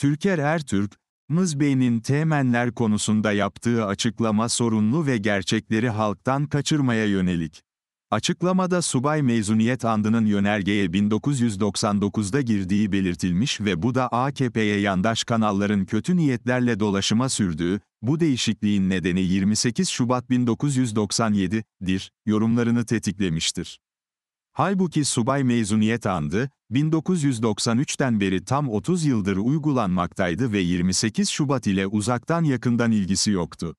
Türker Ertürk, Mızbey'nin temenler konusunda yaptığı açıklama sorunlu ve gerçekleri halktan kaçırmaya yönelik. Açıklamada subay mezuniyet andının yönergeye 1999'da girdiği belirtilmiş ve bu da AKP'ye yandaş kanalların kötü niyetlerle dolaşıma sürdüğü, bu değişikliğin nedeni 28 Şubat 1997'dir, yorumlarını tetiklemiştir. Halbuki subay mezuniyet andı, 1993'ten beri tam 30 yıldır uygulanmaktaydı ve 28 Şubat ile uzaktan yakından ilgisi yoktu.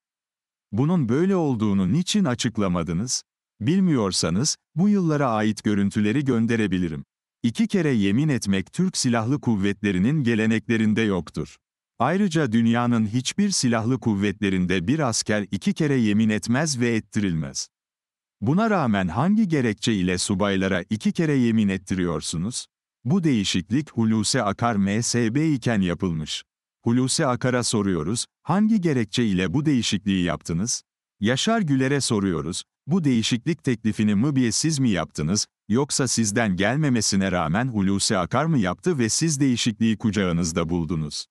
Bunun böyle olduğunu niçin açıklamadınız? Bilmiyorsanız, bu yıllara ait görüntüleri gönderebilirim. İki kere yemin etmek Türk Silahlı Kuvvetleri'nin geleneklerinde yoktur. Ayrıca dünyanın hiçbir silahlı kuvvetlerinde bir asker iki kere yemin etmez ve ettirilmez. Buna rağmen hangi gerekçe ile subaylara iki kere yemin ettiriyorsunuz? Bu değişiklik Hulusi Akar MSB iken yapılmış. Hulusi Akar'a soruyoruz, hangi gerekçe ile bu değişikliği yaptınız? Yaşar Güler'e soruyoruz, bu değişiklik teklifini mi bir siz mi yaptınız, yoksa sizden gelmemesine rağmen Hulusi Akar mı yaptı ve siz değişikliği kucağınızda buldunuz?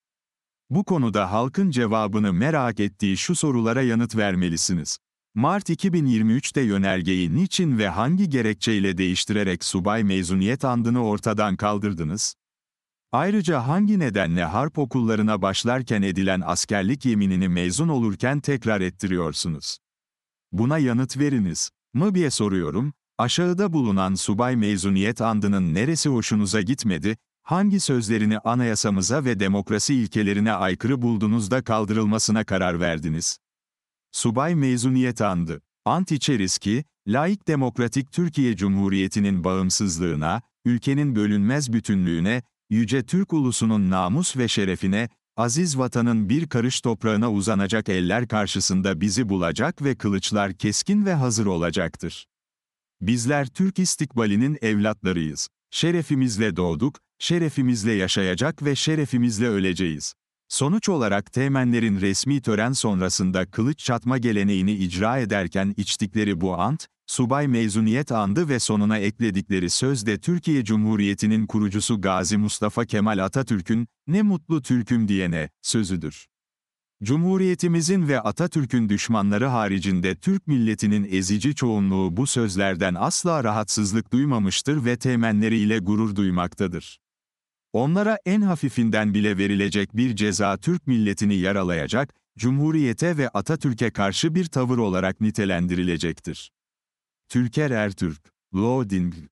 Bu konuda halkın cevabını merak ettiği şu sorulara yanıt vermelisiniz. Mart 2023'te yönergeyi niçin ve hangi gerekçeyle değiştirerek subay mezuniyet andını ortadan kaldırdınız? Ayrıca hangi nedenle harp okullarına başlarken edilen askerlik yeminini mezun olurken tekrar ettiriyorsunuz? Buna yanıt veriniz mı diye soruyorum. Aşağıda bulunan subay mezuniyet andının neresi hoşunuza gitmedi, hangi sözlerini anayasamıza ve demokrasi ilkelerine aykırı buldunuz da kaldırılmasına karar verdiniz? subay mezuniyet andı. Antiçeriski, laik demokratik Türkiye Cumhuriyeti'nin bağımsızlığına, ülkenin bölünmez bütünlüğüne, yüce Türk ulusunun namus ve şerefine, aziz vatanın bir karış toprağına uzanacak eller karşısında bizi bulacak ve kılıçlar keskin ve hazır olacaktır. Bizler Türk istikbalinin evlatlarıyız. Şerefimizle doğduk, şerefimizle yaşayacak ve şerefimizle öleceğiz. Sonuç olarak Teğmenlerin resmi tören sonrasında kılıç çatma geleneğini icra ederken içtikleri bu ant, subay mezuniyet andı ve sonuna ekledikleri sözde Türkiye Cumhuriyeti'nin kurucusu Gazi Mustafa Kemal Atatürk'ün, ne mutlu Türk'üm diyene, sözüdür. Cumhuriyetimizin ve Atatürk'ün düşmanları haricinde Türk milletinin ezici çoğunluğu bu sözlerden asla rahatsızlık duymamıştır ve temennileriyle gurur duymaktadır. Onlara en hafifinden bile verilecek bir ceza Türk milletini yaralayacak, Cumhuriyete ve Atatürk'e karşı bir tavır olarak nitelendirilecektir. Türker Ertürk, Law Dingl